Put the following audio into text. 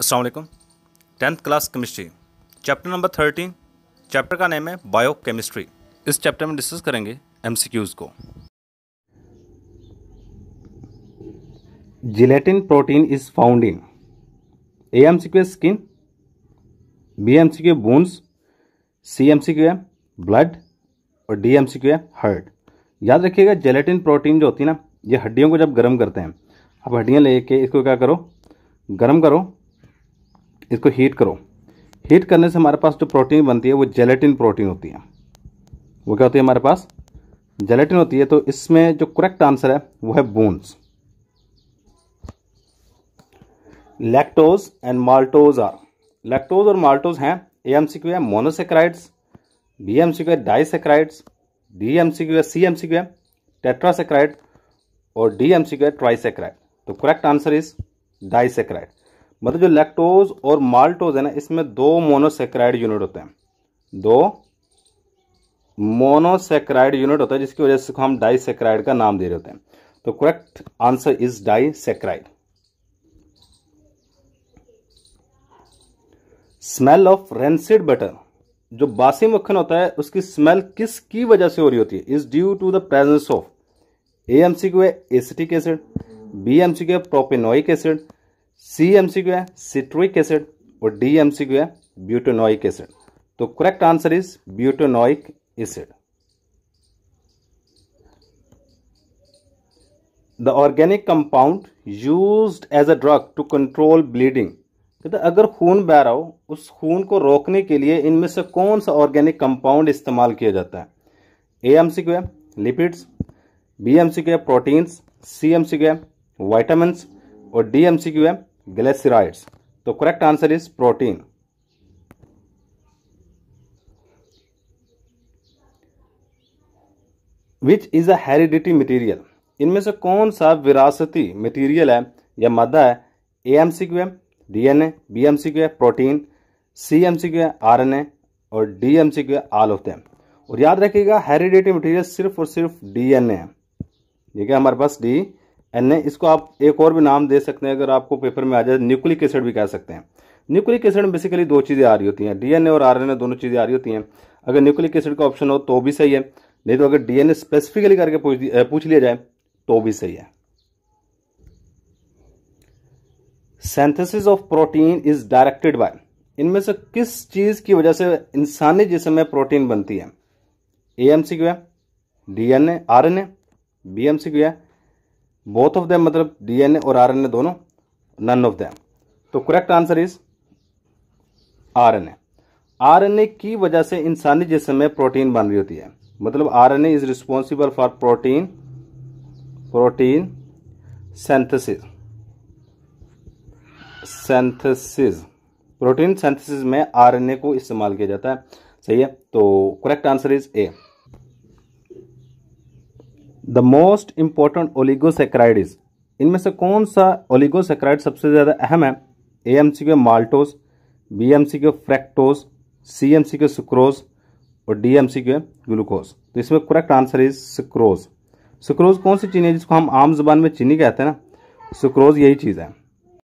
Aslam tenth class chemistry chapter number thirteen chapter का name है bio chemistry इस chapter में डिस्कस करेंगे एम को gelatin protein is found in A M C Q skin B M C Q bones C M C Q है blood और D M C Q है हर्ट याद रखिएगा जेलेटिन प्रोटीन जो होती है ना ये हड्डियों को जब गर्म करते हैं अब हड्डियाँ लेके इसको क्या करो गर्म करो इसको हीट करो हीट करने से हमारे पास जो प्रोटीन बनती है वो जेलेटिन प्रोटीन होती है वो क्या होती है हमारे पास जेलेटिन होती है तो इसमें जो करेक्ट आंसर है वो है bones lactose and maltose are lactose और माल्टोज हैं ए एम सी क्यू है monosaccharides B M C Q है disaccharides D M C Q है सी एम सी क्यू है टेट्रासेक्राइड और डी एम सी क्यू है ट्राइसेक्राइड तो करेक्ट आंसर इज सेक्राइड मतलब जो लैक्टोज और माल्टोज है ना इसमें दो मोनोसेक्राइड यूनिट होते हैं दो मोनोसेक्राइड यूनिट होता है जिसकी वजह से हम डाइसेक्राइड का नाम दे रहे होते हैं तो correct answer is disaccharide smell of rancid butter जो बासी मक्खन होता है उसकी स्मेल किस की वजह से हो रही होती है is due to the presence of A M C Q है acetic acid B M C Q है प्रोपेनोइक एसिड सी एमसीक्यू है सिट्रिक एसिड और डी एमसीक्यू है ब्यूटोनोइक एसिड तो correct answer is butanoic acid the organic compound use as a drug to control bleeding कहते अगर खून बह रहा हो उस खून को रोकने के लिए इनमें से कौन सा ऑर्गेनिक कंपाउंड इस्तेमाल किया जाता है ए एम सी है लिपिड्स बी एम सी है प्रोटीन्स सी एम सी है वाइटामस और डी एम सी है ग्लेसिराइड्स तो correct answer is protein which is a heredity material इनमें से कौन सा विरासती मटेरियल है या मादा है ए एम सी क्यू है D N A B M C Q है protein C M C Q है आर एन ए और डी एम सी क्यू है आल होते हैं और याद रखिएगा हेरिडिटी मटेरियल सिर्फ और सिर्फ डी एन ए है ठीक है हमारे पास डी एन इसको आप एक और भी नाम दे सकते हैं अगर आपको पेपर में आ जाए न्यूक्लिक एसिड भी कह सकते हैं न्यूक्लिक एसिड में बेसिकली दो चीज़ें आ रही होती हैं डीएनए और आरएनए दोनों चीज़ें आ रही होती हैं अगर न्यूक्लिक एसिड का ऑप्शन हो तो भी सही है नहीं तो अगर डीएनए स्पेसिफिकली करके पूछ लिया जाए तो भी सही है synthesis of protein is directed by इनमें से किस चीज की वजह से इंसानी जिसम में प्रोटीन बनती है ए एम सी क्यू है D N N A A R B M C Q है बोथ ऑफ दैम मतलब डीएनए और आरएनए दोनों नन ऑफ दैम तो correct answer is RNA RNA की वजह से इंसानी जिसम में प्रोटीन बन रही होती है मतलब RNA is responsible for protein protein synthesis synthesis protein synthesis में आरएनए को इस्तेमाल किया जाता है सही है तो correct answer is A the most important oligosaccharides इनमें से कौन सा ओलिगोसेक्राइड सबसे ज़्यादा अहम है ए एम सी के माल्टोस बी एम सी के फ्रैक्टोस सी एम सी के सुक्रोज और डी एम सी के ग्लूकोज तो इसमें correct answer is sucrose sucrose कौन सी चीनी है जिसको हम आम जुबान में चीनी कहते हैं ना सुक्रोज यही चीज़ है